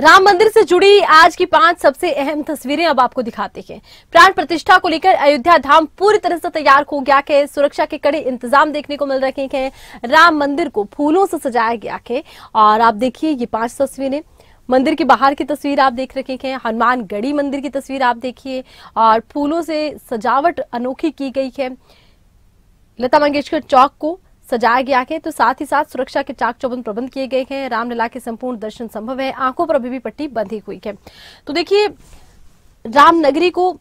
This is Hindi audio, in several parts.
राम मंदिर से जुड़ी आज की पांच सबसे अहम तस्वीरें अब आपको दिखाते हैं प्राण प्रतिष्ठा को लेकर अयोध्या धाम पूरी तरह से तैयार हो गया है सुरक्षा के कड़े इंतजाम देखने को मिल रहे हैं राम मंदिर को फूलों से सजाया गया है और आप देखिए ये पांच तस्वीरें मंदिर के बाहर की तस्वीर आप देख रखे हैं हनुमान गढ़ी मंदिर की तस्वीर आप देखिए और फूलों से सजावट अनोखी की गई है लता मंगेशकर चौक को सजाया गया है तो साथ ही साथ सुरक्षा के चाक चौबंद प्रबंध किए गए हैं रामलीला के संपूर्ण दर्शन संभव है आंखों पर अभी भी पट्टी बंधी हुई है तो देखिए रामनगरी को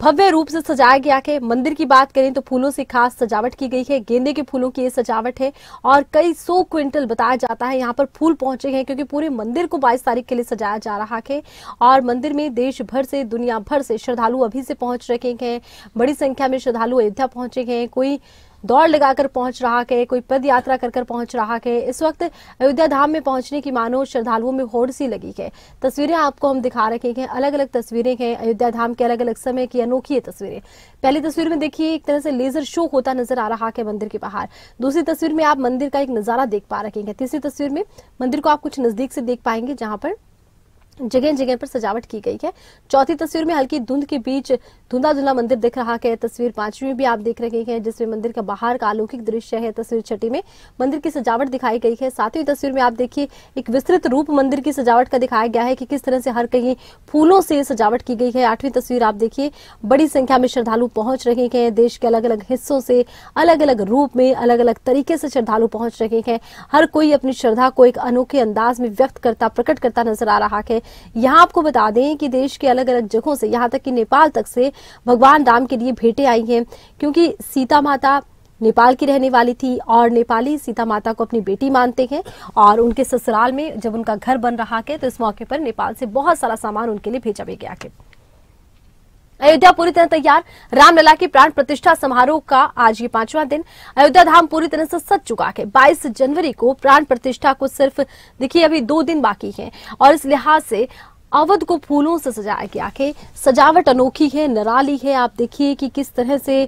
भव्य रूप से सजाया गया है मंदिर की बात करें तो फूलों से खास सजावट की गई है गेंदे के फूलों की ये सजावट है और कई सौ क्विंटल बताया जाता है यहाँ पर फूल पहुंचे हैं क्योंकि पूरे मंदिर को 22 तारीख के लिए सजाया जा रहा है और मंदिर में देश भर से दुनिया भर से श्रद्धालु अभी से पहुंच रहे हैं बड़ी संख्या में श्रद्धालु अयोध्या पहुंचे हैं कोई दौड़ लगाकर पहुंच रहा है कोई पद यात्रा कर कर पहुंच रहा है इस वक्त अयोध्या धाम में पहुंचने की मानो श्रद्धालुओं में होड़ सी लगी है तस्वीरें आपको हम दिखा रखे हैं अलग अलग तस्वीरें हैं अयोध्या धाम के अलग अलग समय की अनोखी तस्वीरें पहली तस्वीर में देखिए एक तरह से लेजर शो होता नजर आ रहा है मंदिर के बाहर दूसरी तस्वीर में आप मंदिर का एक नजारा देख पा रखेंगे तीसरी तस्वीर में मंदिर को आप कुछ नजदीक से देख पाएंगे जहां पर जगह जगह पर सजावट की गई है चौथी तस्वीर में हल्की धुंध के बीच धुंधा धुंधा मंदिर दिख रहा है तस्वीर पांचवी में भी आप देख रहे हैं जिसमें मंदिर का बाहर का अलौकिक दृश्य है तस्वीर छठी में मंदिर की सजावट दिखाई गई है सातवीं तस्वीर में आप देखिए एक विस्तृत रूप मंदिर की सजावट का दिखाया गया है कि किस तरह से हर कहीं फूलों से सजावट की गई है आठवीं तस्वीर आप देखिए बड़ी संख्या में श्रद्धालु पहुंच रहे हैं देश के अलग अलग हिस्सों से अलग अलग रूप में अलग अलग तरीके से श्रद्धालु पहुंच रहे हैं हर कोई अपनी श्रद्धा को एक अनोखे अंदाज में व्यक्त करता प्रकट करता नजर आ रहा है यहाँ आपको बता दें कि देश के अलग अलग जगहों से यहाँ तक कि नेपाल तक से भगवान राम के लिए भेंटें आई हैं क्योंकि सीता माता नेपाल की रहने वाली थी और नेपाली सीता माता को अपनी बेटी मानते हैं और उनके ससुराल में जब उनका घर बन रहा है तो इस मौके पर नेपाल से बहुत सारा सामान उनके लिए भेजा भी गया है अयोध्या पूरी तरह तैयार रामलला के प्राण प्रतिष्ठा समारोह का आज ये पांचवा दिन अयोध्या धाम पूरी तरह से सज चुका है बाईस जनवरी को प्राण प्रतिष्ठा को सिर्फ देखिए अभी दो दिन बाकी है और इस लिहाज से अवध को फूलों से सजाया गया है सजावट अनोखी है निराली है आप देखिए कि किस तरह से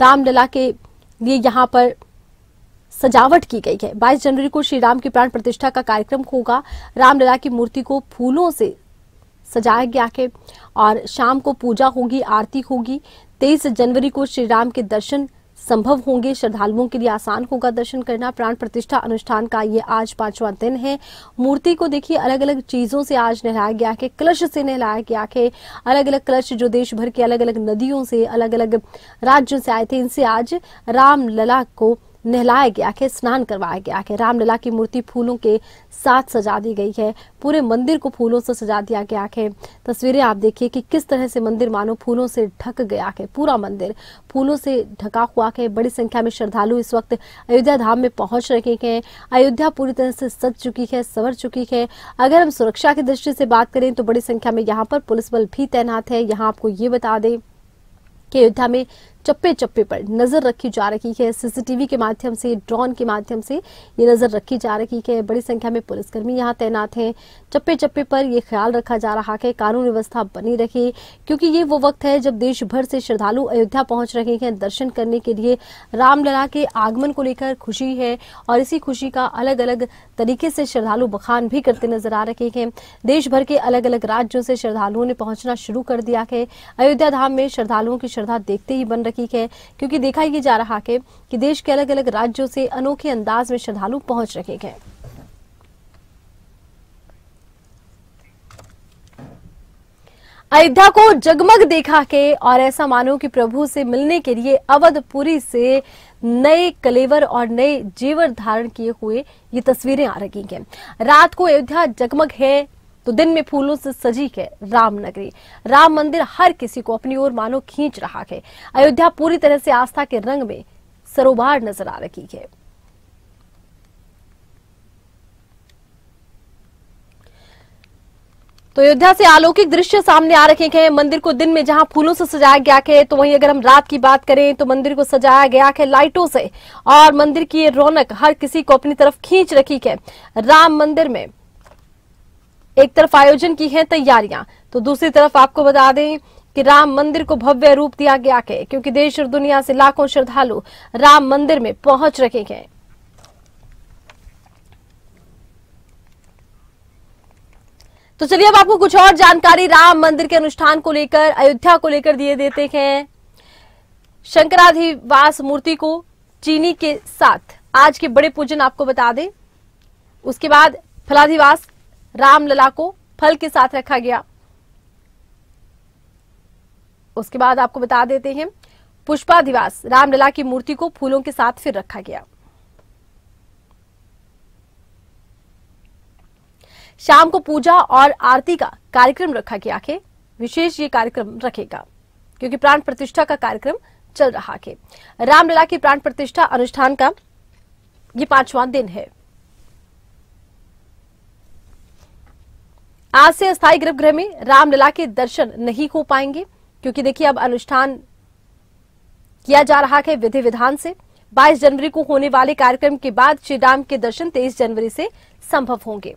रामलला के लिए यहाँ पर सजावट की गई है 22 जनवरी को श्री राम की प्राण प्रतिष्ठा का कार्यक्रम होगा रामलला की मूर्ति को फूलों से सजाया गया है और शाम को पूजा होगी आरती होगी तेईस जनवरी को श्री राम के दर्शन संभव होंगे श्रद्धालुओं के लिए आसान होगा दर्शन करना प्राण प्रतिष्ठा अनुष्ठान का ये आज पांचवा दिन है मूर्ति को देखिए अलग अलग चीजों से आज नहलाया गया है कलश से नहलाया गया है अलग अलग कलश जो देश भर के अलग अलग नदियों से अलग अलग राज्यों से आए थे इनसे आज राम लला को नहलाया गया है स्नान करवाया गया है रामलला की मूर्ति फूलों के साथ सजा दी गई है पूरे मंदिर को फूलों से सजा दिया गया है तस्वीरें आप देखिए कि किस तरह से मंदिर मानो फूलों से ढक गया है पूरा मंदिर फूलों से ढका हुआ है बड़ी संख्या में श्रद्धालु इस वक्त अयोध्या धाम में पहुंच रहे हैं अयोध्या पूरी तरह से सज चुकी है सवर चुकी है अगर हम सुरक्षा की दृष्टि से बात करें तो बड़ी संख्या में यहाँ पर पुलिस बल भी तैनात है यहाँ आपको ये बता दें कि अयोध्या में चप्पे चप्पे पर नज़र रखी जा रही है सीसीटीवी के माध्यम से ड्रोन के माध्यम से ये नज़र रखी जा रही है बड़ी संख्या में पुलिसकर्मी यहाँ तैनात हैं चप्पे चप्पे पर ये ख्याल रखा जा रहा है कानून व्यवस्था बनी रहे क्योंकि ये वो वक्त है जब देश भर से श्रद्धालु अयोध्या पहुंच रहे हैं दर्शन करने के लिए रामलला के आगमन को लेकर खुशी है और इसी खुशी का अलग अलग तरीके से श्रद्धालु बखान भी करते नजर आ रहे हैं देश भर के अलग अलग राज्यों से श्रद्धालुओं ने पहुंचना शुरू कर दिया है अयोध्या धाम में श्रद्धालुओं की श्रद्धा देखते ही बन रही रखी है क्योंकि देखा ये जा रहा है कि देश के अलग अलग राज्यों से अनोखे अंदाज में श्रद्धालु पहुंच रहे हैं अयोध्या को जगमग देखा के और ऐसा मानो कि प्रभु से मिलने के लिए अवधपुरी से नए कलेवर और नए जेवर धारण किए हुए ये तस्वीरें आ रही हैं रात को अयोध्या जगमग है तो दिन में फूलों से सजी है रामनगरी राम मंदिर हर किसी को अपनी ओर मानो खींच रहा है अयोध्या पूरी तरह से आस्था के रंग में सरोबार नजर आ रही है तो अयोध्या से अलौकिक दृश्य सामने आ रखे हैं मंदिर को दिन में जहां फूलों से सजाया गया है तो वहीं अगर हम रात की बात करें तो मंदिर को सजाया गया है लाइटों से और मंदिर की ये रौनक हर किसी को अपनी तरफ खींच रखी है राम मंदिर में एक तरफ आयोजन की है तैयारियां तो दूसरी तरफ आपको बता दें कि राम मंदिर को भव्य रूप दिया गया है क्योंकि देश और दुनिया से लाखों श्रद्धालु राम मंदिर में पहुंच रहे हैं तो चलिए अब आपको कुछ और जानकारी राम मंदिर के अनुष्ठान को लेकर अयोध्या को लेकर दिए देते हैं शंकराधिवास मूर्ति को चीनी के साथ आज के बड़े पूजन आपको बता दें उसके बाद फलाधिवास रामलला को फल के साथ रखा गया उसके बाद आपको बता देते हैं पुष्पाधिवास रामलला की मूर्ति को फूलों के साथ फिर रखा गया शाम को पूजा और आरती का कार्यक्रम रखा गया है विशेष ये कार्यक्रम रखेगा क्योंकि प्राण प्रतिष्ठा का कार्यक्रम चल रहा है रामलला की प्राण प्रतिष्ठा अनुष्ठान का ये पांचवा दिन है आज से अस्थायी गर्भगृह में रामलला के दर्शन नहीं हो पाएंगे क्योंकि देखिए अब अनुष्ठान किया जा रहा है विधि विधान से 22 जनवरी को होने वाले कार्यक्रम के बाद श्रीराम के दर्शन 23 जनवरी से संभव होंगे